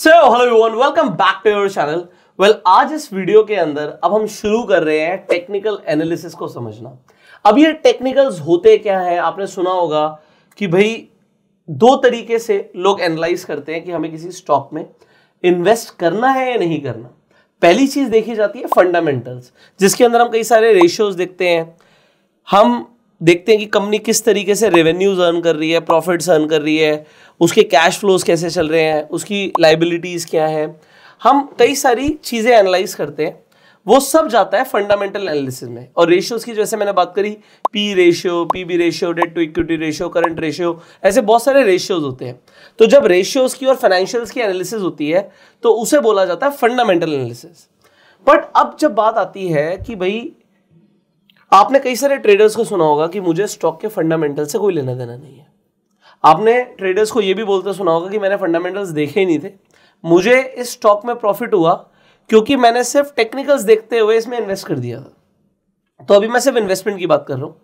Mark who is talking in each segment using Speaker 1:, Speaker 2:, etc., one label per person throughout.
Speaker 1: So hello everyone welcome back to your channel well आज इस video के अंदर अब हम शुरू कर रहे हैं टेक्निकल एनालिसिस को समझना अब ये टेक्निकल्स होते क्या है आपने सुना होगा कि भाई दो तरीके से लोग एनालाइज करते हैं कि हमें किसी स्टॉक में इन्वेस्ट करना है या नहीं करना पहली चीज देखी जाती है फंडामेंटल्स जिसके अंदर हम कई सारे रेशियोज देखते हैं हम देखते हैं कि कंपनी किस तरीके से रेवेन्यूज अर्न कर रही है प्रॉफिट्स अर्न कर रही है उसके कैश फ्लोज कैसे चल रहे हैं उसकी लाइबिलिटीज़ क्या है हम कई सारी चीज़ें एनालाइज करते हैं वो सब जाता है फंडामेंटल एनालिसिस में और रेशियोज की जैसे मैंने बात करी P ratio P B ratio debt to equity ratio current ratio ऐसे बहुत सारे रेशियोज होते हैं तो जब रेशियोज की और फाइनेंशियल्स की एनालिसिस होती है तो उसे बोला जाता है फंडामेंटल एनालिसिस बट अब जब बात आती है कि भाई आपने कई सारे ट्रेडर्स को सुना होगा कि मुझे स्टॉक के फंडामेंटल से कोई लेना देना नहीं है आपने ट्रेडर्स को ये भी बोलते सुना होगा कि मैंने फंडामेंटल्स देखे ही नहीं थे मुझे इस स्टॉक में प्रॉफिट हुआ क्योंकि मैंने सिर्फ टेक्निकल्स देखते हुए इसमें इन्वेस्ट कर दिया था तो अभी मैं सिर्फ इन्वेस्टमेंट की बात कर रहा हूँ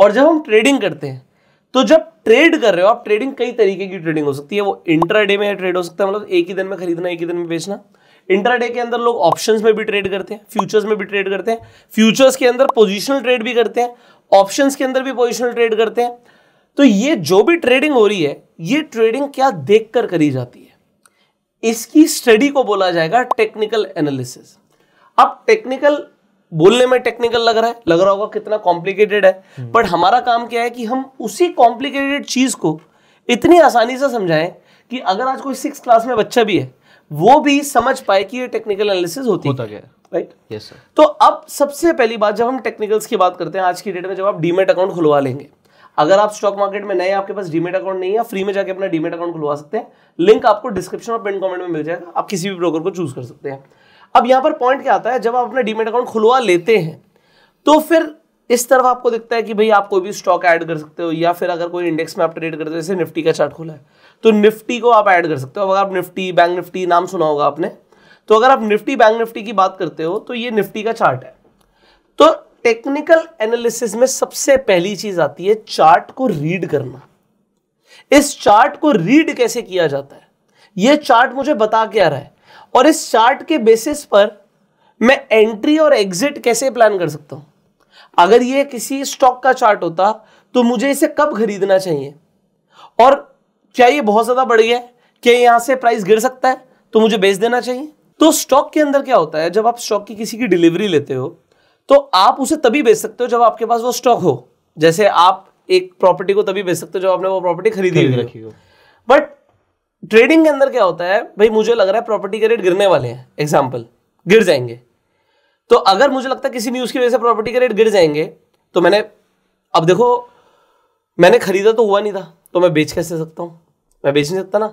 Speaker 1: और जब हम ट्रेडिंग करते हैं तो जब ट्रेड कर रहे हो आप ट्रेडिंग कई तरीके की ट्रेडिंग हो सकती है वो इंट्राडे में ट्रेड हो सकता है मतलब एक ही दिन में खरीदना एक ही दिन में बेचना इंट्राडे के अंदर लोग ऑप्शंस में भी ट्रेड करते हैं फ्यूचर्स में भी ट्रेड करते हैं फ्यूचर्स के अंदर पोजिशनल ट्रेड भी करते हैं ऑप्शंस के अंदर भी पोजिशनल ट्रेड करते हैं तो ये जो भी ट्रेडिंग हो रही है ये ट्रेडिंग क्या देखकर करी जाती है इसकी स्टडी को बोला जाएगा टेक्निकल एनालिसिस अब टेक्निकल बोलने में टेक्निकल लग रहा है लग रहा होगा कितना कॉम्प्लिकेटेड है बट हम्म। हमारा काम क्या है कि हम उसी कॉम्प्लिकेटेड चीज को इतनी आसानी से समझाएं कि अगर आज कोई सिक्स क्लास में बच्चा भी है वो भी समझ पाए कि ये टेक्निकल एनालिसिस होती होता क्या राइट यस सर तो अब सबसे पहली बात जब हम टेक्निकल्स की बात करते हैं आज की डेट में जब आप डीमेट अकाउंट खुलवा लेंगे अगर आप स्टॉक मार्केट में नए आपके पास डीमेट अकाउंट नहीं है फ्री में जाकर अपना डीमेट अकाउंट खुलवा सकते हैं लिंक आपको डिस्क्रिप्शन और पिन कमेंट में मिल जाएगा आप किसी भी ब्रोकर को चूज कर सकते हैं अब यहाँ पर पॉइंट क्या आता है जब आप अपना डीमेट अकाउंट खुलवा लेते हैं तो फिर इस तरफ आपको दिखता है कि भाई आप कोई भी स्टॉक ऐड कर सकते हो या फिर अगर कोई इंडेक्स में आप ट्रेड करते हो जैसे निफ्टी का चार्ट खुला है तो निफ्टी को आप ऐड कर सकते हो अगर आप निफ्टी बैंक निफ्टी नाम सुना होगा आपने तो अगर आप निफ्टी बैंक निफ्टी की बात करते हो तो ये निफ्टी का चार्ट है तो टेक्निकल एनालिसिस में सबसे पहली चीज आती है चार्ट को रीड करना इस चार्ट को रीड कैसे किया जाता है यह चार्ट मुझे बता क्या रहा है और इस चार्ट के बेसिस पर मैं एंट्री और एग्जिट कैसे प्लान कर सकता हूं अगर यह किसी स्टॉक का चार्ट होता तो मुझे इसे कब खरीदना चाहिए और क्या यह बहुत ज़्यादा बढ़ गया है क्या यहां से प्राइस गिर सकता है तो मुझे बेच देना चाहिए तो स्टॉक के अंदर क्या होता है जब आप स्टॉक की किसी की डिलीवरी लेते हो तो आप उसे तभी बेच सकते हो जब आपके पास वो स्टॉक हो जैसे आप एक प्रॉपर्टी को तभी बेच सकते हो जब आपने वो प्रॉपर्टी खरीदी रखी हो बट ट्रेडिंग के अंदर क्या होता है भाई मुझे लग रहा है प्रॉपर्टी के रेट गिरने वाले हैं एग्जाम्पल गिर जाएंगे तो अगर मुझे लगता है किसी न्यूज़ की वजह से प्रॉपर्टी के रेट गिर जाएंगे तो मैंने अब देखो मैंने खरीदा तो हुआ नहीं था तो मैं बेच कैसे सकता हूं मैं बेच नहीं सकता ना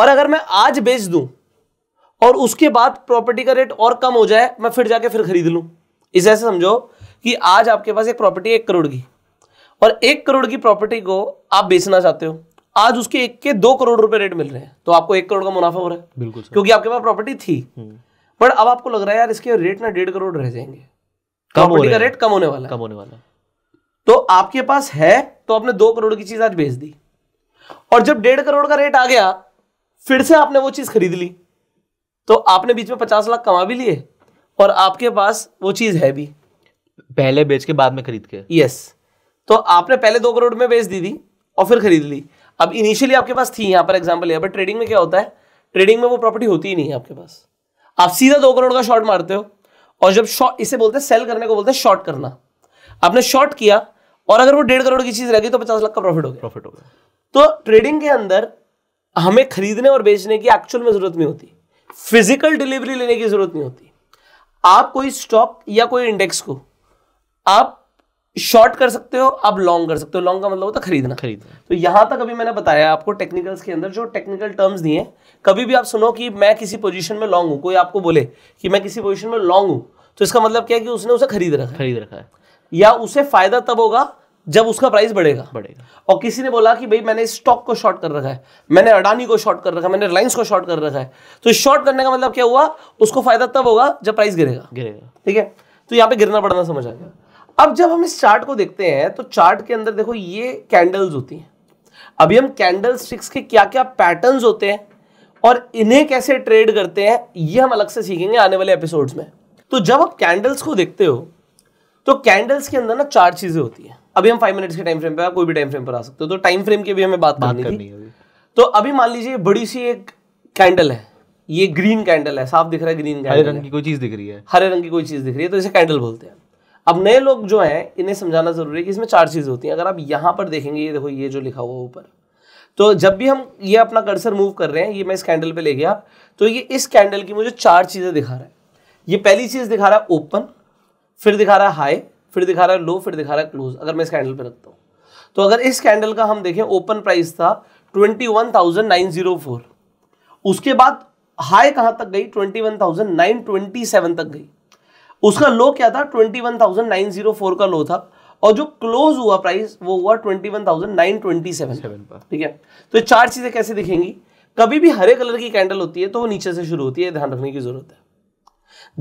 Speaker 1: और अगर मैं आज बेच दूं और उसके बाद प्रॉपर्टी का रेट और कम हो जाए मैं फिर जाके फिर खरीद लूं इसे ऐसे समझो कि आज आपके पास एक प्रॉपर्टी एक करोड़ की और एक करोड़ की प्रॉपर्टी को आप बेचना चाहते हो आज उसके एक के दो करोड़ रुपए रेट मिल रहे हैं तो आपको एक करोड़ का मुनाफा हो रहा है बिल्कुल क्योंकि आपके पास प्रॉपर्टी थी हम्म। बट अब आपको लग रहा है यार इसके रेट ना डेढ़ करोड़ रह जाएंगे कम होने का रेट कम होने वाला कम होने वाला तो आपके पास है तो आपने दो करोड़ की चीज आज बेच दी और जब डेढ़ करोड़ का रेट आ गया फिर से आपने वो चीज खरीद ली तो आपने बीच में पचास लाख कमा भी लिए और आपके पास वो चीज़ है भी पहले बेच के बाद में खरीद के यस तो आपने पहले दो करोड़ में बेच दी थी और फिर खरीद ली अब इनिशियली आपके पास थी यहाँ पर एग्जाम्पल यहाँ पर ट्रेडिंग में क्या होता है ट्रेडिंग में वो प्रॉपर्टी होती ही नहीं है आपके पास आप सीधा दो करोड़ का शॉर्ट मारते हो और जब शॉर्ट इसे बोलते हैं सेल करने को बोलते हैं शॉर्ट करना आपने शॉर्ट किया और अगर वो डेढ़ करोड़ की चीज रह गई तो पचास लाख का प्रॉफिट हो गया प्रॉफिट हो गया तो ट्रेडिंग के अंदर हमें खरीदने और बेचने की एक्चुअल में जरूरत नहीं होती फिजिकल डिलीवरी लेने की जरूरत नहीं होती आप कोई स्टॉक या कोई इंडेक्स को आप शॉर्ट कर सकते हो आप लॉन्ग कर सकते हो लॉन्ग का मतलब होता है खरीदना खरीदना तो यहां तक अभी मैंने बताया आपको टेक्निकल्स के अंदर जो टेक्निकल टर्म्स दिए कभी भी आप सुनो कि मैं किसी पोजीशन में लॉन्ग हूं कोई आपको बोले कि मैं किसी पोजीशन में लॉन्ग हूँ तो इसका मतलब क्या है कि उसने उसे खरीद रखा खरीद रखा है या उसे फायदा तब होगा जब उसका प्राइस बढ़ेगा बढ़ेगा और किसी ने बोला कि भाई मैंने स्टॉक को शॉर्ट कर रखा है मैंने अडानी को शॉर्ट कर रखा है मैंने रिलायंस को शॉर्ट कर रखा है तो शॉर्ट करने का मतलब क्या हुआ उसको फायदा तब होगा जब प्राइस गिरेगा गिरेगा ठीक है तो यहाँ पे गिरना पड़ना समझ आ गया अब जब हम इस चार्ट को देखते हैं तो चार्ट के अंदर देखो ये कैंडल्स होती हैं अभी हम कैंडल स्टिक्स के क्या क्या पैटर्न होते हैं और इन्हें कैसे ट्रेड करते हैं ये हम अलग से सीखेंगे आने वाले एपिसोड्स में तो जब आप कैंडल्स को देखते हो तो कैंडल्स के अंदर ना चार चीज़ें होती हैं अभी हम फाइव मिनट्स के टाइम फ्रेम पे आप कोई भी टाइम फ्रेम पर आ सकते हो तो टाइम फ्रेम की भी हमें बात, करनी है तो अभी मान लीजिए बड़ी सी एक कैंडल है ये ग्रीन कैंडल है साफ दिख रहा है ग्रीन कैंडल हरे रंग की कोई चीज दिख रही है हरे रंग की कोई चीज दिख रही है तो इसे कैंडल बोलते हैं अब नए लोग जो हैं इन्हें समझाना जरूरी है कि इसमें चार चीज़ होती हैं अगर आप यहाँ पर देखेंगे ये देखो ये जो लिखा हुआ ऊपर तो जब भी हम ये अपना कर्सर मूव कर रहे हैं ये मैं इस कैंडल पे ले गया तो ये इस कैंडल की मुझे चार चीज़ें दिखा रहा है ये पहली चीज़ दिखा रहा है ओपन फिर दिखा रहा है हाई फिर दिखा रहा है लो फिर दिखा रहा है क्लोज अगर मैं इस कैंडल पे रखता हूँ तो अगर इस कैंडल का हम देखें ओपन प्राइस था twenty one thousand nine zero four उसके बाद हाई कहाँ तक गई twenty one thousand nine twenty seven तक गई उसका लो क्या था twenty one thousand nine zero four का लो था और जो क्लोज हुआ प्राइस वो हुआ twenty one thousand nine twenty seven ठीक है तो चार चीज़ें कैसे दिखेंगी कभी भी हरे कलर की कैंडल होती है तो वो नीचे से शुरू होती है ध्यान रखने की जरूरत है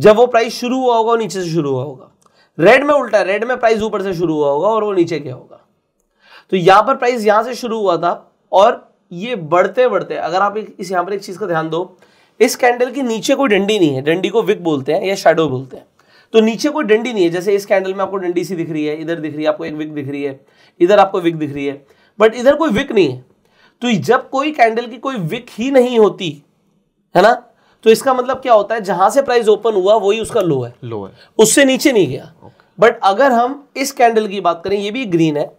Speaker 1: जब वो प्राइस शुरू हुआ होगा वो नीचे से शुरू हुआ होगा रेड में उल्टा रेड में प्राइस ऊपर से शुरू हुआ होगा और वो नीचे क्या होगा तो यहां पर प्राइस यहां से शुरू हुआ था और ये बढ़ते बढ़ते अगर आप इस यहां पर एक चीज का ध्यान दो इस कैंडल के नीचे कोई डंडी नहीं है डंडी को विक बोलते हैं या शेडो बोलते हैं तो नीचे कोई डंडी नहीं है जैसे इस कैंडल में आपको डंडी सी दिख रही है इधर दिख रही है आपको एक विक दिख रही है इधर आपको विक दिख रही है बट इधर कोई विक नहीं है तो जब कोई कैंडल की कोई विक ही नहीं होती है ना तो इसका मतलब क्या होता है जहां से प्राइस ओपन हुआ वही उसका लो है लो है उससे नीचे नहीं गया बट अगर हम इस कैंडल की बात करें ये भी ग्रीन है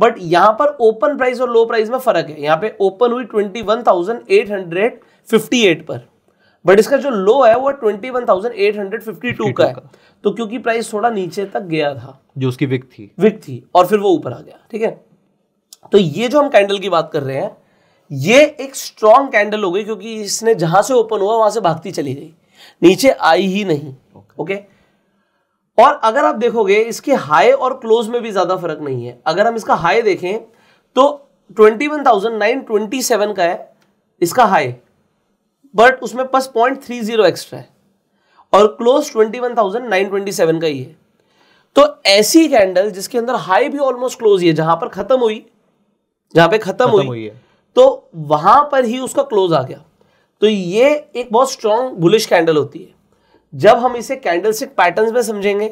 Speaker 1: बट यहां पर ओपन प्राइस और लो प्राइस में फर्क है यहाँ पे ओपन हुई 21,858 पर बट इसका जो लो है वो 21,852 का है तो क्योंकि प्राइस थोड़ा नीचे तक गया था जो उसकी विक थी विक थी और फिर वो ऊपर आ गया ठीक है तो ये जो हम कैंडल की बात कर रहे हैं ये एक स्ट्रॉन्ग कैंडल हो गई क्योंकि इसने जहां से ओपन हुआ वहां से भागती चली गई नीचे आई ही नहीं ओके okay. और अगर आप देखोगे इसके हाई और क्लोज में भी ज्यादा फर्क नहीं है अगर हम इसका हाई देखें तो 21,927 का है इसका हाई बट उसमें plus point three zero extra है और क्लोज 21,927 का ही है तो ऐसी कैंडल जिसके अंदर हाई भी ऑलमोस्ट क्लोज ही है जहां पर खत्म हुई जहां पे खत्म, खत्म हुई, हुई है तो वहां पर ही उसका क्लोज आ गया तो ये एक बहुत स्ट्रांग बुलिश कैंडल होती है जब हम इसे कैंडल स्टिक पैटर्न में समझेंगे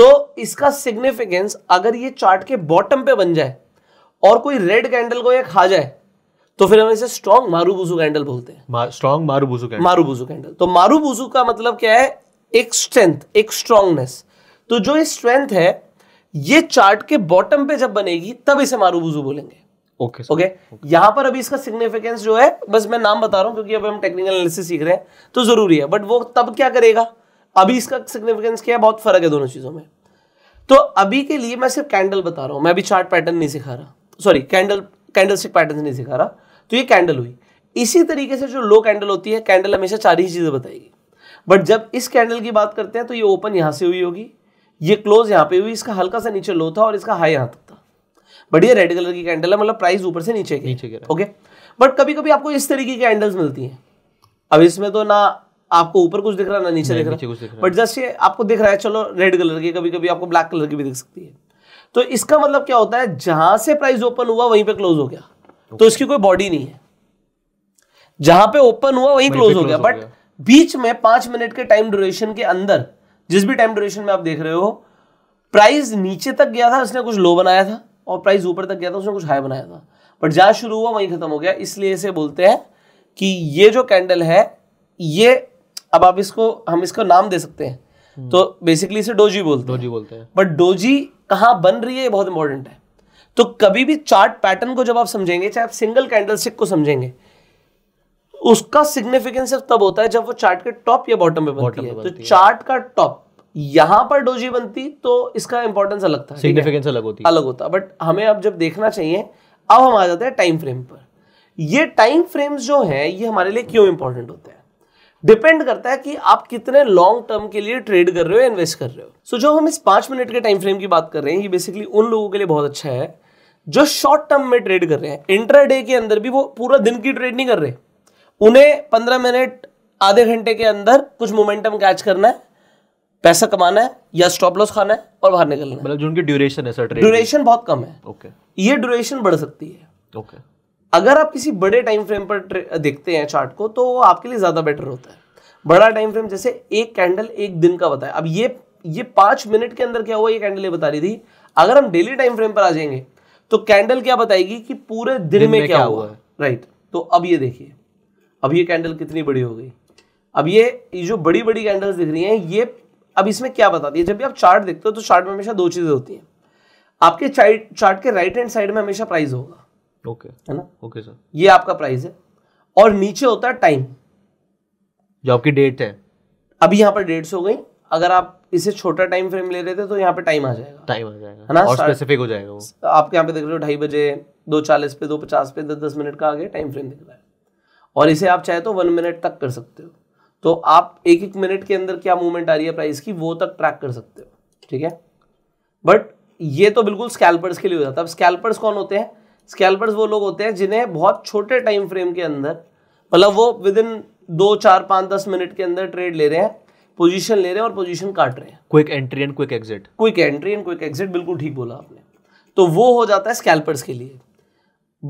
Speaker 1: तो इसका सिग्निफिकेंस अगर ये चार्ट के बॉटम पे बन जाए और कोई रेड कैंडल को ये खा जाए तो फिर हम इसे स्ट्रॉन्ग मारूबुजू कैंडल बोलते हैं strong marubozu candle marubozu candle तो मारूबुजू का मतलब क्या है एक स्ट्रेंथ एक स्ट्रांगनेस तो जो ये स्ट्रेंथ है ये चार्ट के बॉटम पे जब बनेगी तब इसे मारूबुजू बोलेंगे ओके okay, ओके okay? यहाँ पर अभी इसका सिग्निफिकेंस जो है बस मैं नाम बता रहा हूँ क्योंकि अब हम टेक्निकल एनालिसिस सीख रहे हैं तो जरूरी है बट वो तब क्या करेगा अभी इसका सिग्निफिकेंस क्या है बहुत फर्क है दोनों चीजों में तो अभी के लिए मैं सिर्फ कैंडल बता रहा हूँ मैं अभी चार्ट पैटर्न नहीं सिखा रहा sorry candle candlestick pattern नहीं सिखा रहा तो ये कैंडल हुई इसी तरीके से जो लो कैंडल होती है कैंडल हमेशा चार ही चीज़ें बताएगी बट जब इस कैंडल की बात करते हैं तो ये ओपन यहां से हुई होगी ये क्लोज यहां पे हुई इसका हल्का सा नीचे लो था और इसका हाई यहां तक था बढ़िया रेड कलर की कैंडल है मतलब प्राइस ऊपर से नीचे की नीचे ओके बट कभी कभी आपको इस तरीके की कैंडल्स मिलती हैं अब इसमें तो ना आपको ऊपर कुछ दिख रहा ना नीचे दिख रहा है बट जस्ट ये आपको दिख रहा है चलो रेड कलर की कभी कभी आपको ब्लैक कलर की भी दिख सकती है तो इसका मतलब क्या होता है जहां से प्राइस ओपन हुआ वहीं पे क्लोज हो गया तो इसकी कोई बॉडी नहीं है जहां पे ओपन हुआ वहीं क्लोज हो गया बट बीच में पांच मिनट के टाइम ड्यूरेशन के अंदर जिस भी टाइम ड्यूरेशन में आप देख रहे हो प्राइस नीचे तक गया था उसने कुछ लो बनाया था और प्राइस ऊपर तक गया था उसने कुछ हाई बनाया था बट जहाँ शुरू हुआ वहीं ख़त्म हो गया इसलिए इसे बोलते हैं कि ये जो कैंडल है ये अब आप इसको हम इसको नाम दे सकते हैं हम्म। तो बेसिकली इसे डोजी बोलते डोजी बोलते हैं बट डोजी कहाँ बन रही है ये बहुत इंपॉर्टेंट है तो कभी भी चार्ट पैटर्न को जब आप समझेंगे चाहे आप सिंगल कैंडल स्टिक को समझेंगे उसका सिग्निफिकेंस सिर्फ तब होता है जब वो चार्ट के टॉप या बॉटम पे बनती है तो चार्ट का टॉप यहां पर डोजी बनती तो इसका इंपॉर्टेंस अलग था सिग्निफिकेंस अलग होती अलग होता बट हमें अब जब देखना चाहिए अब हम आ जाते हैं टाइम फ्रेम पर ये टाइम फ्रेम्स जो है ये हमारे लिए क्यों इंपॉर्टेंट होते हैं डिपेंड करता है कि आप कितने लॉन्ग टर्म के लिए ट्रेड कर रहे हो इन्वेस्ट कर रहे हो सो so, जो हम इस पांच मिनट के टाइम फ्रेम की बात कर रहे हैं ये बेसिकली उन लोगों के लिए बहुत अच्छा है जो शॉर्ट टर्म में ट्रेड कर रहे हैं इंटर डे के अंदर भी वो पूरा दिन की ट्रेड नहीं कर रहे उन्हें पंद्रह मिनट आधे घंटे के अंदर कुछ मोमेंटम कैच करना है पैसा कमाना है या स्टॉप लॉस खाना है और बाहर निकलना मतलब जो उनकी ड्यूरेशन है सर ड्यूरेशन बहुत कम है ओके ये ड्यूरेशन बढ़ सकती है ओके अगर आप किसी बड़े टाइम फ्रेम पर देखते हैं चार्ट को तो आपके लिए ज़्यादा बेटर होता है बड़ा टाइम फ्रेम जैसे एक कैंडल एक दिन का बताया अब ये ये पांच मिनट के अंदर क्या हुआ ये कैंडल ये बता रही थी अगर हम डेली टाइम फ्रेम पर आ जाएंगे तो कैंडल क्या बताएगी कि पूरे दिन, दिन में, में क्या, क्या हुआ है राइट right. तो अब ये देखिए अब ये कैंडल कितनी बड़ी हो गई अब ये जो बड़ी बड़ी कैंडल्स दिख रही हैं ये अब इसमें क्या बताती है जब भी आप चार्ट देखते हो तो चार्ट में हमेशा दो चीजें होती हैं आपके चार्ट के राइट हैंड साइड में हमेशा प्राइस होगा ओके है ना ओके सर ये आपका प्राइस है और नीचे होता है टाइम जो आपकी डेट है अभी यहाँ पर डेट्स हो गई अगर आप इसे छोटा टाइम फ्रेम ले रहे थे तो यहाँ पे टाइम आ जाएगा टाइम आ जाएगा है ना और स्पेसिफिक हो जाएगा वो आपके यहाँ पे देख रहे हो ढाई बजे दो चालीस पे दो पचास पे दस मिनट का आगे टाइम फ्रेम दिख रहा है और इसे आप चाहे तो वन मिनट तक कर सकते हो तो आप एक एक मिनट के अंदर क्या मूवमेंट आ रही है प्राइस की वो तक ट्रैक कर सकते हो ठीक है बट ये तो बिल्कुल स्कैल्पर्स के लिए हो जाता है अब स्कैल्पर्स कौन होते हैं स्कैल्पर्स वो लोग होते हैं जिन्हें बहुत छोटे टाइम फ्रेम के अंदर मतलब वो विद इन दो चार पाँच दस मिनट के अंदर ट्रेड ले रहे हैं पोजीशन ले रहे हैं और पोजीशन काट रहे हैं quick entry and quick exit quick entry and quick exit बिल्कुल ठीक बोला आपने तो वो हो जाता है स्कैल्पर्स के लिए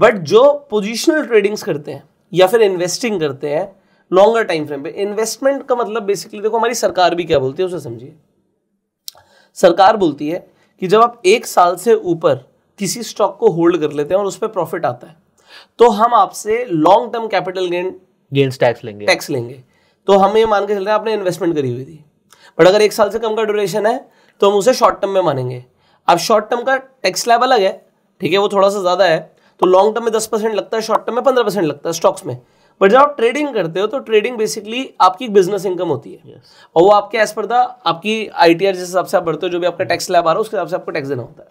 Speaker 1: बट जो पोजिशनल ट्रेडिंग्स करते हैं या फिर इन्वेस्टिंग करते हैं लॉन्गर टाइम फ्रेम पे इन्वेस्टमेंट का मतलब बेसिकली देखो हमारी सरकार भी क्या बोलती है उसे समझिए सरकार बोलती है कि जब आप एक साल से ऊपर किसी स्टॉक को होल्ड कर लेते हैं और उस पर प्रॉफिट आता है तो हम आपसे long term capital gain gains tax लेंगे टैक्स लेंगे तो हम ये मान के चल रहे हैं आपने इन्वेस्टमेंट करी हुई थी बट अगर एक साल से कम का ड्यूरेशन है तो हम उसे शॉर्ट टर्म में मानेंगे अब शॉर्ट टर्म का टैक्स लैब अलग है ठीक है वो थोड़ा सा ज़्यादा है तो लॉन्ग टर्म में दस परसेंट लगता है शॉर्ट टर्म में पंद्रह परसेंट लगता है स्टॉक्स में बट जब आप ट्रेडिंग करते हो तो ट्रेडिंग बेसिकली आपकी बिजनेस इनकम होती है yes. और वो आपके एज पर द आपकी आई टी आर जिस हिसाब से आप बढ़ते हो जो भी आपका टैक्स लैब आ रहा है उसके हिसाब से आपको टैक्स देना होता है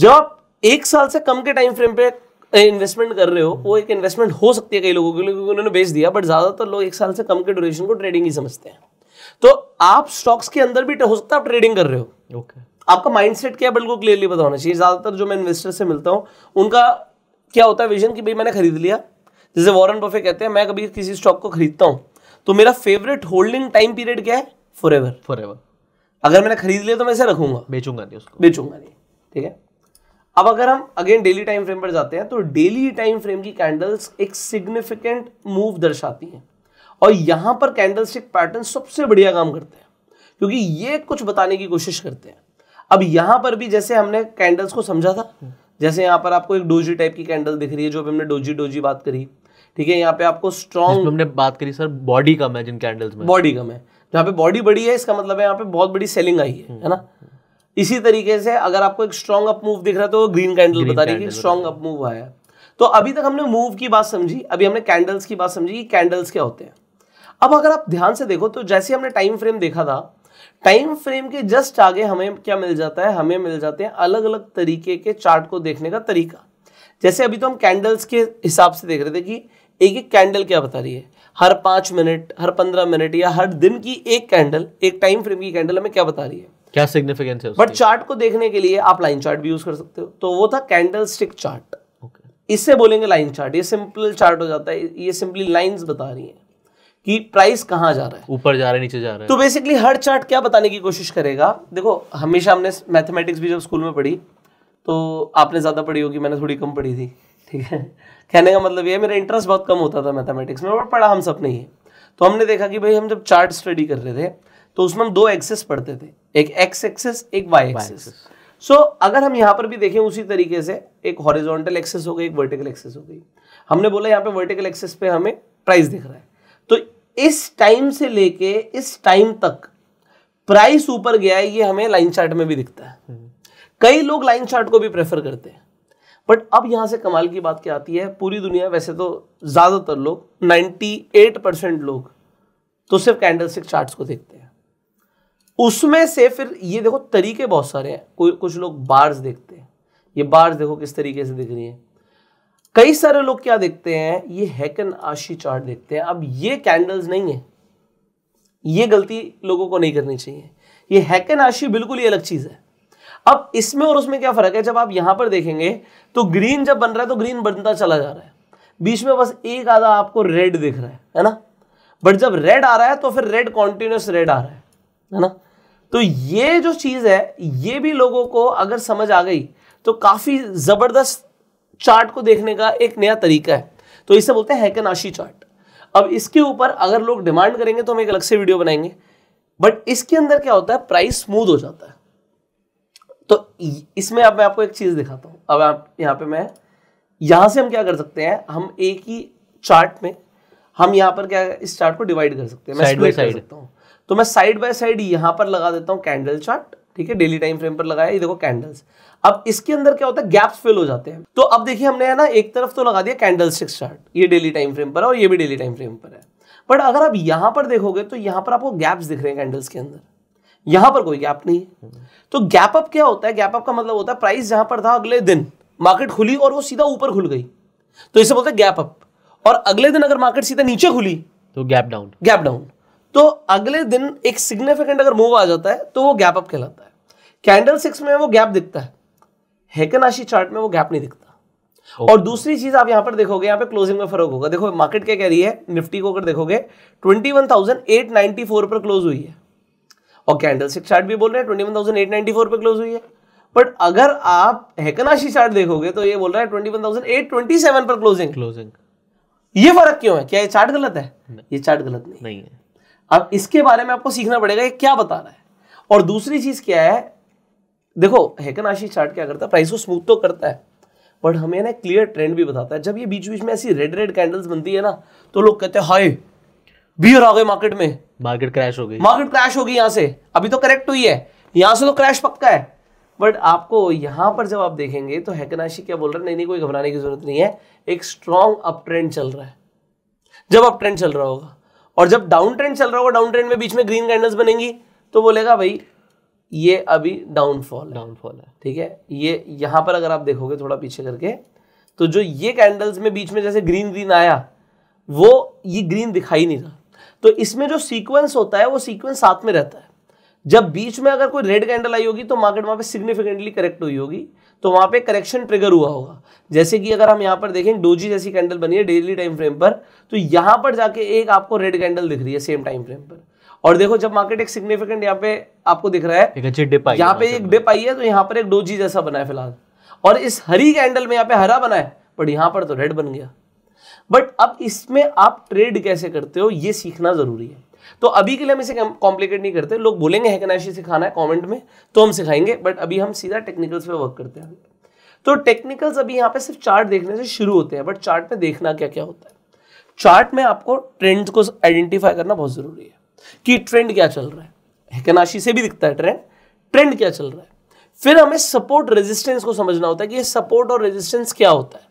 Speaker 1: जब आप एक साल से कम के टाइम फ्रेम पे इन्वेस्टमेंट कर रहे हो वो एक इन्वेस्टमेंट हो सकती है कई लोगों के लिए क्योंकि उन्होंने बेच दिया बट ज्यादातर तो लोग एक साल से कम के ड्यूरेशन को ट्रेडिंग ही समझते हैं तो आप स्टॉक्स के अंदर भी हो सकता है आप ट्रेडिंग कर रहे हो ओके okay. आपका माइंडसेट क्या है बिल्कुल क्लियरली बताना चाहिए ज्यादातर जो मैं इन्वेस्टर से मिलता हूँ उनका क्या होता है विजन कि भाई मैंने खरीद लिया जैसे वॉरेन बफे कहते हैं मैं कभी किसी स्टॉक को खरीदता हूं तो मेरा फेवरेट होल्डिंग टाइम पीरियड क्या है फॉर एवर फॉर एवर अगर मैंने खरीद लिया तो मैं इसे रखूंगा बेचूंगा नहीं उसको बेचूंगा नहीं ठीक है अब अगर हम अगेन डेली टाइम फ्रेम पर जाते हैं तो डेली टाइम फ्रेम की कैंडल्स एक सिग्निफिकेंट मूव दर्शाती हैं और यहाँ पर कैंडल स्टिक पैटर्न सबसे बढ़िया काम करते हैं क्योंकि ये कुछ बताने की कोशिश करते हैं अब यहाँ पर भी जैसे हमने कैंडल्स को समझा था जैसे यहाँ पर आपको एक डोजी टाइप की कैंडल दिख रही है जो हमने डोजी डोजी बात करी ठीक है यहाँ पे आपको स्ट्रॉन्ग हमने बात करी सर बॉडी कम है जिन कैंडल्स में बॉडी कम है जहाँ पे बॉडी बड़ी है इसका मतलब है यहाँ पे बहुत बड़ी सेलिंग आई है है ना इसी तरीके से अगर आपको एक स्ट्रॉन्ग अप मूव दिख रहा है तो ग्रीन कैंडल बता रही है स्ट्रॉन्ग अप मूव आया तो अभी तक हमने मूव की बात समझी अभी हमने कैंडल्स की बात समझी कि कैंडल्स क्या होते हैं अब अगर आप ध्यान से देखो तो जैसे हमने टाइम फ्रेम देखा था टाइम फ्रेम के जस्ट आगे हमें क्या मिल जाता है हमें मिल जाते हैं अलग अलग तरीके के चार्ट को देखने का तरीका जैसे अभी तो हम कैंडल्स के हिसाब से देख रहे थे कि एक एक कैंडल क्या बता रही है हर पांच मिनट हर पंद्रह मिनट या हर दिन की एक कैंडल एक टाइम फ्रेम की कैंडल हमें क्या बता रही है क्या सिग्निफिकेंस है बट चार्ट को देखने के लिए आप लाइन चार्ट भी यूज कर सकते हो तो वो था कैंडल स्टिक चार्ट इससे बोलेंगे लाइन चार्ट ये सिंपल चार्ट हो जाता है ये सिंपली लाइंस बता रही है कि प्राइस कहाँ जा रहा है ऊपर जा रहा है नीचे जा रहा है तो बेसिकली हर चार्ट क्या बताने की कोशिश करेगा देखो हमेशा हमने मैथमेटिक्स भी जब स्कूल में पढ़ी तो आपने ज़्यादा पढ़ी होगी मैंने थोड़ी कम पढ़ी थी ठीक है कहने का मतलब ये है मेरा इंटरेस्ट बहुत कम होता था मैथमेटिक्स में और पढ़ा हम सब नहीं है तो हमने देखा कि भाई हम जब चार्ट स्टडी कर रहे थे तो उसमें हम दो एक्सेस पढ़ते थे एक एक्स एक्सेस एक वाई एक्सेस सो so, अगर हम यहाँ पर भी देखें उसी तरीके से एक हॉरिजॉन्टल एक्सेस हो गई एक वर्टिकल एक्सेस हो गई हमने बोला यहाँ पे वर्टिकल एक्सेस पे हमें प्राइस दिख रहा है तो इस टाइम से लेके इस टाइम तक प्राइस ऊपर गया है ये हमें लाइन चार्ट में भी दिखता है हम्म। कई लोग लाइन चार्ट को भी प्रेफर करते हैं बट अब यहाँ से कमाल की बात क्या आती है पूरी दुनिया वैसे तो ज़्यादातर लोग 98 परसेंट लोग तो सिर्फ कैंडल स्टिक चार्ट्स को देखते हैं उसमें से फिर ये देखो तरीके बहुत सारे हैं कोई कुछ लोग बार्स देखते हैं ये बार्स देखो किस तरीके से दिख रही है कई सारे लोग क्या देखते हैं ये हैकन आशी चार्ट देखते हैं अब ये कैंडल्स नहीं है ये गलती लोगों को नहीं करनी चाहिए ये हैकन आशी बिल्कुल ही अलग चीज़ है अब इसमें और उसमें क्या फर्क है जब आप यहां पर देखेंगे तो ग्रीन जब बन रहा है तो ग्रीन बनता चला जा रहा है बीच में बस एक आधा आपको रेड दिख रहा है है ना बट जब रेड आ रहा है तो फिर रेड कॉन्टिन्यूस रेड आ रहा है है ना तो ये जो चीज़ है ये भी लोगों को अगर समझ आ गई तो काफ़ी ज़बरदस्त चार्ट को देखने का एक नया तरीका है तो इसे बोलते हैं हैकनाशी चार्ट अब इसके ऊपर अगर लोग डिमांड करेंगे तो हम एक अलग से वीडियो बनाएंगे बट इसके अंदर क्या होता है प्राइस स्मूद हो जाता है तो इसमें अब मैं आपको एक चीज़ दिखाता हूं अब आप यहाँ पे मैं यहां से हम क्या कर सकते हैं हम एक ही चार्ट में हम यहाँ पर क्या इस चार्ट को डिवाइड कर सकते हैं मैं साइड कर सकता हूँ तो मैं साइड बाय साइड यहां पर लगा देता हूँ कैंडल चार्ट ठीक है डेली टाइम फ्रेम पर लगाया ये देखो कैंडल्स अब इसके अंदर क्या होता है गैप्स फिल हो जाते हैं तो अब देखिए हमने है ना एक तरफ तो लगा दिया कैंडल स्टिक्स चार्ट ये डेली टाइम फ्रेम पर है और ये भी डेली टाइम फ्रेम पर है बट अगर आप यहाँ पर देखोगे तो यहाँ पर आपको गैप्स दिख रहे हैं कैंडल्स के अंदर यहां पर कोई गैप नहीं है तो गैप अप क्या होता है गैप अप का मतलब होता है प्राइस जहां पर था अगले दिन मार्केट खुली और वो सीधा ऊपर खुल गई तो इसे बोलते हैं गैप अप और अगले दिन अगर मार्केट सीधा नीचे खुली तो गैप डाउन गैप डाउन तो अगले दिन एक सिग्निफिकेंट अगर मूव आ जाता है तो वो गैप अप कहलाता है कैंडल सिक्स में वो गैप दिखता है हैकनाशी चार्ट में वो गैप नहीं दिखता Okay. और दूसरी चीज आप यहां पर देखोगे यहां पे क्लोजिंग में फर्क होगा देखो मार्केट क्या कह रही है निफ्टी को अगर देखोगे 21,894 पर क्लोज हुई है और कैंडल स्टिक चार्ट भी बोल रहे हैं twenty one thousand eight ninety four पर क्लोज हुई है बट अगर आप हैकनाशी चार्ट देखोगे तो ये बोल रहा है twenty one thousand eight twenty seven पर क्लोजिंग क्लोजिंग ये फर्क क्यों है क्या ये चार्ट गलत है ये चार्ट गलत नहीं, नहीं है अब इसके बारे में आपको सीखना पड़ेगा ये क्या बता रहा है और दूसरी चीज क्या है देखो हैकनाशी चार्ट क्या करता है प्राइस को स्मूथ तो करता है बट हमें ना क्लियर ट्रेंड भी बताता है जब ये बीच बीच में ऐसी रेड रेड कैंडल्स बनती है ना तो लोग कहते हैं हाय बियर आ गए मार्केट में मार्केट क्रैश हो गई मार्केट क्रैश होगी यहाँ से अभी तो करेक्ट हुई है यहाँ से तो क्रैश पक्का है बट आपको यहाँ पर जब आप देखेंगे तो हैकनाशी क्या बोल रहा है नहीं नहीं कोई घबराने की जरूरत नहीं है एक स्ट्रॉन्ग अप ट्रेंड चल रहा है जब अप ट्रेंड चल रहा होगा और जब डाउन ट्रेंड चल रहा होगा डाउन ट्रेंड में बीच में ग्रीन कैंडल्स बनेंगी तो बोलेगा भाई ये अभी डाउनफॉल डाउनफॉल है ठीक है ये यहाँ पर अगर आप देखोगे थोड़ा पीछे करके तो जो ये कैंडल्स में बीच में जैसे ग्रीन ग्रीन आया वो ये ग्रीन दिखाई नहीं रहा तो इसमें जो सीक्वेंस होता है वो सीक्वेंस साथ में रहता है जब बीच में अगर कोई रेड कैंडल आई होगी तो मार्केट वहां पे सिग्निफिकेंटली करेक्ट हुई होगी तो वहां पे करेक्शन ट्रिगर हुआ होगा जैसे कि अगर हम यहां पर देखें डोजी जैसी कैंडल बनी है डेली टाइम फ्रेम पर तो यहां पर जाके एक आपको रेड कैंडल दिख रही है सेम टाइम फ्रेम पर और देखो जब मार्केट एक सिग्निफिकेंट यहाँ पे आपको दिख रहा है एक अच्छी डिप आई यहाँ पे एक डिप आई है तो यहाँ पर एक डोजी जैसा बना है फिलहाल और इस हरी कैंडल में यहाँ पे हरा बना है बट यहाँ पर तो रेड बन गया बट अब इसमें आप ट्रेड कैसे करते हो ये सीखना जरूरी है तो अभी के लिए हम इसे कॉम्प्लिकेट नहीं करते लोग बोलेंगे हैकनाशी सिखाना है कमेंट में तो हम सिखाएंगे बट अभी हम सीधा टेक्निकल्स पे वर्क करते हैं तो टेक्निकल्स अभी यहाँ पे सिर्फ चार्ट देखने से शुरू होते हैं बट चार्ट में देखना क्या क्या होता है चार्ट में आपको ट्रेंड को आइडेंटिफाई करना बहुत जरूरी है कि ट्रेंड क्या चल रहा है हैकनाशी से भी दिखता है ट्रेंड ट्रेंड क्या चल रहा है फिर हमें सपोर्ट रेजिस्टेंस को समझना होता है कि ये सपोर्ट और रेजिस्टेंस क्या होता है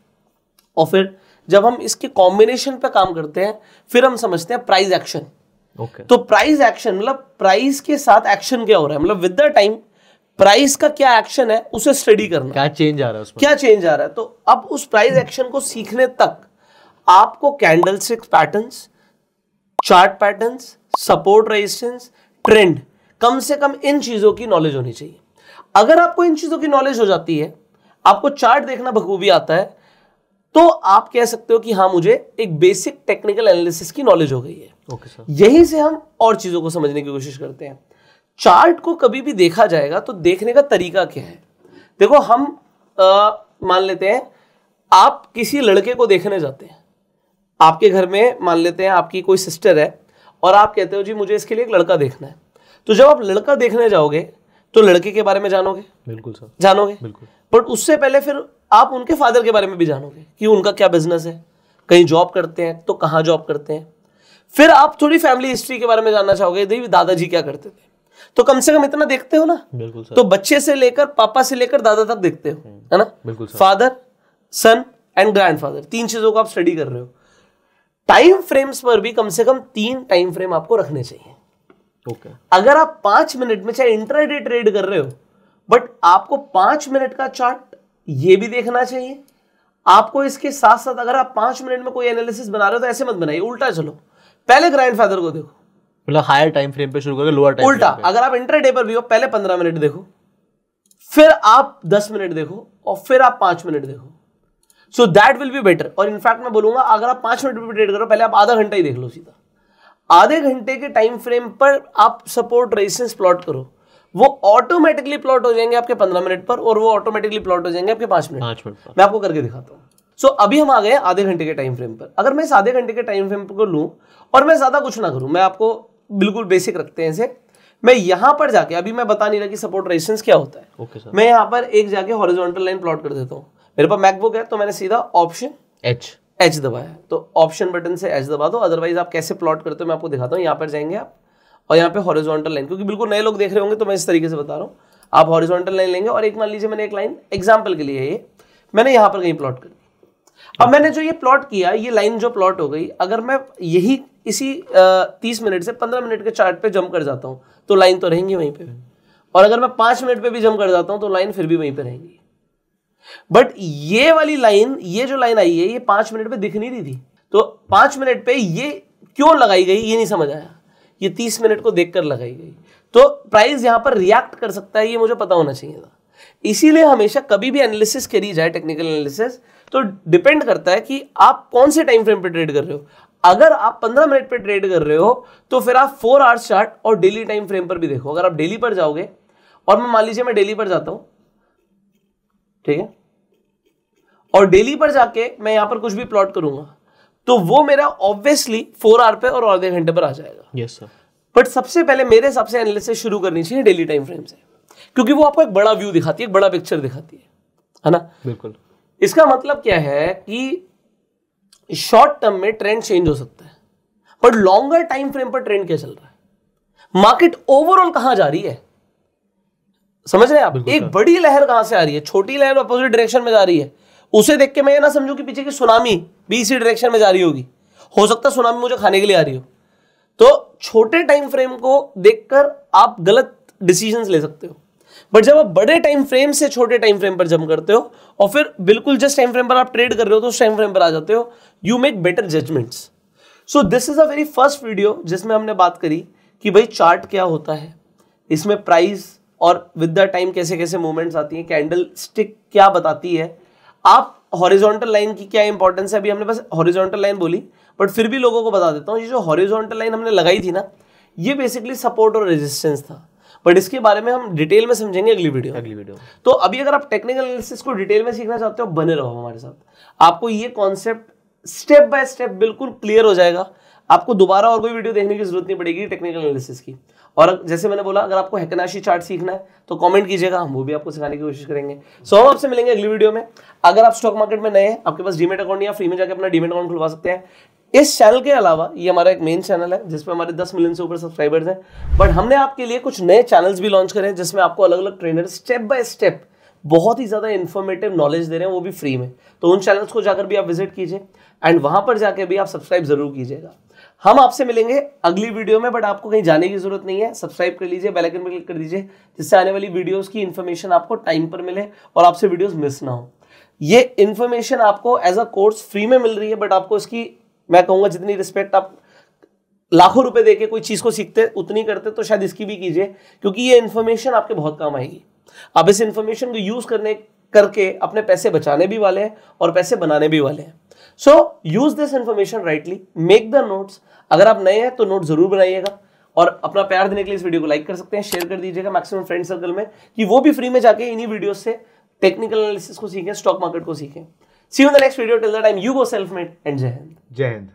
Speaker 1: और फिर जब हम इसके कॉम्बिनेशन पे काम करते हैं फिर हम समझते हैं प्राइस एक्शन okay. तो प्राइस एक्शन मतलब प्राइस के साथ एक्शन क्या हो रहा है मतलब विद द टाइम प्राइस का क्या एक्शन है उसे स्टडी करना क्या चेंज आ रहा है उसमें क्या चेंज आ रहा है तो अब उस प्राइस एक्शन को सीखने तक आपको candlesticks patterns chart patterns support resistance trend कम से कम इन चीजों की नॉलेज होनी चाहिए अगर आपको इन चीजों की नॉलेज हो जाती है आपको चार्ट देखना बखूबी आता है तो आप कह सकते हो कि हाँ मुझे एक बेसिक टेक्निकल एनालिसिस की नॉलेज हो गई है okay, यहीं से हम और चीजों को समझने की कोशिश करते हैं चार्ट को कभी भी देखा जाएगा तो देखने का तरीका क्या है देखो हम मान लेते हैं आप किसी लड़के को देखने जाते हैं आपके घर में मान लेते हैं आपकी कोई सिस्टर है और आप कहते हो जी मुझे इसके लिए एक लड़का देखना है तो जब आप लड़का देखने जाओगे तो लड़के के बारे में जानोगे बिल्कुल सर जानोगे बिल्कुल बट उससे पहले फिर आप उनके फादर के बारे में भी जानोगे कि उनका क्या बिजनेस है कहीं जॉब करते हैं तो कहाँ जॉब करते हैं फिर आप थोड़ी फैमिली हिस्ट्री के बारे में जानना चाहोगे देवी दादाजी क्या करते थे तो कम से कम इतना देखते हो ना बिल्कुल सर। तो बच्चे से लेकर पापा से लेकर दादा तक देखते हो हम्म। है ना बिल्कुल sir. Father son and grandfather तीन चीजों को आप स्टडी कर रहे हो टाइम फ्रेम्स पर भी कम से कम तीन टाइम फ्रेम आपको रखने चाहिए okay. अगर आप पांच मिनट में चाहे इंटरडे ट्रेड कर रहे हो बट आपको पांच मिनट का चार्ट ये भी देखना चाहिए आपको इसके साथ साथ अगर आप पांच मिनट में कोई एनालिसिस बना रहे हो तो ऐसे मत बनाइए उल्टा चलो पहले ग्रैंड फादर को देखो मतलब हायर टाइम फ्रेम पे शुरू करके लोअर टाइम उल्टा अगर आप इंटरडे पर भी हो पहले पंद्रह मिनट देखो फिर आप दस मिनट देखो और फिर आप पांच मिनट देखो so that will be better और इनफैक्ट मैं बोलूंगा अगर आप पांच मिनट पर ट्रेड करो पहले आप आधा घंटा ही देख लो सीधा आधे घंटे के टाइम फ्रेम पर आप सपोर्ट रेजिस्टेंस प्लॉट करो वो ऑटोमेटिकली प्लॉट हो जाएंगे आपके पंद्रह मिनट पर और वो ऑटोमेटिकली प्लॉट हो जाएंगे आपके पांच मिनट पांच मिनट मैं आपको करके दिखाता हूँ सो so, अभी हम आ गए आधे घंटे के टाइम फ्रेम पर अगर मैं इस आधे घंटे के टाइम फ्रेम को लूँ और मैं ज़्यादा कुछ ना करूँ मैं आपको बिल्कुल बेसिक रखते हैं इसे मैं यहां पर जाके अभी मैं बता नहीं रहा कि सपोर्ट रेजिस्टेंस क्या होता है okay, मैं यहां पर एक जाके हॉरिजॉन्टल लाइन प्लॉट कर देता हूँ मेरे पास मैकबुक है तो मैंने सीधा ऑप्शन एच एच दबाया तो ऑप्शन बटन से एच दबा दो अदरवाइज आप कैसे प्लॉट करते हो मैं आपको दिखाता हूँ यहाँ पर जाएंगे आप और यहाँ पे हॉरिजॉन्टल लाइन क्योंकि बिल्कुल नए लोग देख रहे होंगे तो मैं इस तरीके से बता रहा हूँ आप हॉरिजॉन्टल लाइन लेंगे और एक मान लीजिए मैंने एक लाइन एग्जाम्पल के लिए ये मैंने यहाँ पर कहीं प्लॉट कर दी अब मैंने जो ये प्लॉट किया ये लाइन जो प्लॉट हो गई अगर मैं यही इसी तीस मिनट से पंद्रह मिनट के चार्ट पे जम कर जाता हूँ तो लाइन तो रहेंगी वहीं पर और अगर मैं पाँच मिनट पर भी जम कर जाता हूँ तो लाइन फिर भी वहीं पर रहेंगी बट ये वाली लाइन ये जो लाइन आई है ये पांच मिनट पे दिख नहीं रही थी तो पांच मिनट पे ये क्यों लगाई गई ये नहीं समझ आया ये तीस मिनट को देखकर लगाई गई तो प्राइस यहां पर रिएक्ट कर सकता है ये मुझे पता होना चाहिए था इसीलिए हमेशा कभी भी एनालिसिस करी जाए टेक्निकल एनालिसिस तो डिपेंड करता है कि आप कौन से टाइम फ्रेम पे ट्रेड कर रहे हो अगर आप पंद्रह मिनट पे ट्रेड कर रहे हो तो फिर आप फोर आवर्स चार्ट और डेली टाइम फ्रेम पर भी देखो अगर आप डेली पर जाओगे और मैं मान लीजिए मैं डेली पर जाता हूँ ठीक है और डेली पर जाके मैं यहां पर कुछ भी प्लॉट करूंगा तो वो मेरा ऑब्वियसली फोर आवर पे और आधे घंटे पर आ जाएगा यस सर बट सबसे पहले मेरे हिसाब से एनालिसिस शुरू करनी चाहिए डेली टाइम फ्रेम से क्योंकि वो आपको एक बड़ा व्यू दिखाती है एक बड़ा पिक्चर दिखाती है है ना बिल्कुल इसका मतलब क्या है कि शॉर्ट टर्म में ट्रेंड चेंज हो सकता है बट लॉन्गर टाइम फ्रेम पर ट्रेंड क्या चल रहा है मार्केट ओवरऑल कहां जा रही है समझ रहे हैं आप एक बड़ी लहर कहां से आ रही है छोटी लहर अपोजिट डायरेक्शन में जा रही है उसे देख के मैं ये ना समझू कि पीछे की सुनामी भी इसी डायरेक्शन में जा रही होगी हो सकता है सुनामी मुझे खाने के लिए आ रही हो तो छोटे टाइम फ्रेम को देखकर आप गलत डिसीजंस ले सकते हो बट जब आप बड़े टाइम फ्रेम से छोटे टाइम फ्रेम पर जम करते हो और फिर बिल्कुल जिस टाइम फ्रेम पर आप ट्रेड कर रहे हो तो उस टाइम फ्रेम पर आ जाते हो you make better judgments so this is a very first video जिसमें हमने बात करी कि भाई चार्ट क्या होता है इसमें प्राइस और विद द टाइम कैसे कैसे मूवमेंट्स आती हैं कैंडल स्टिक क्या बताती है आप हॉरिजॉन्टल लाइन की क्या इंपॉर्टेंस है अभी हमने बस हॉरिजॉन्टल लाइन बोली बट फिर भी लोगों को बता देता हूँ ये जो हॉरिजॉन्टल लाइन हमने लगाई थी ना ये बेसिकली सपोर्ट और रेजिस्टेंस था बट इसके बारे में हम डिटेल में समझेंगे अगली वीडियो अगली वीडियो तो अभी अगर आप टेक्निकल एनालिसिस को डिटेल में सीखना चाहते हो बने रहो हमारे साथ आपको ये कॉन्सेप्ट स्टेप बाय स्टेप बिल्कुल क्लियर हो जाएगा आपको दोबारा और कोई वीडियो देखने की जरूरत नहीं पड़ेगी टेक्निकल एनालिसिस की और जैसे मैंने बोला अगर आपको हेकनाशी चार्ट सीखना है तो कमेंट कीजिएगा हम वो भी आपको सिखाने की कोशिश करेंगे सो so, हम आपसे मिलेंगे अगली वीडियो में अगर आप स्टॉक मार्केट में नए हैं आपके पास डीमेट अकाउंट या फ्री में जाकर अपना डीमेट अकाउंट खुलवा सकते हैं इस चैनल के अलावा ये हमारा एक मेन चैनल है जिसमें हमारे दस मिलियन से ऊपर सब्सक्राइबर्स हैं बट हमने आपके लिए कुछ नए चैनल्स भी लॉन्च करें जिसमें आपको अलग अलग ट्रेनर स्टेप बाय स्टेप बहुत ही ज़्यादा इन्फॉर्मेटिव नॉलेज दे रहे हैं वो भी फ्री में तो उन चैनल्स को जाकर भी आप विजिट कीजिए एंड वहाँ पर जाकर भी आप सब्सक्राइब ज़रूर कीजिएगा हम आपसे मिलेंगे अगली वीडियो में बट आपको कहीं जाने की जरूरत नहीं है सब्सक्राइब कर लीजिए बेल आइकन पर क्लिक कर दीजिए जिससे आने वाली वीडियोस की इन्फॉर्मेशन आपको टाइम पर मिले और आपसे वीडियोस मिस ना हो ये इन्फॉर्मेशन आपको एज अ कोर्स फ्री में मिल रही है बट आपको इसकी मैं कहूँगा जितनी रिस्पेक्ट आप लाखों दे के कोई चीज़ को सीखते उतनी करते तो शायद इसकी भी कीजिए क्योंकि ये इन्फॉर्मेशन आपके बहुत काम आएगी अब इस इंफॉर्मेशन को यूज करने करके अपने पैसे बचाने भी वाले हैं और पैसे बनाने भी वाले हैं so use this information rightly make the notes अगर आप नए हैं तो नोट जरूर बनाइएगा और अपना प्यार देने के लिए इस वीडियो को लाइक कर सकते हैं शेयर कर दीजिएगा मैक्सिमम फ्रेंड सर्कल में कि वो भी फ्री में जाके इन्हीं वीडियो से टेक्निकल एनालिसिस को सीखें स्टॉक मार्केट को सीखें see you the next video till the time you go self made and जय हिंद जय हिंद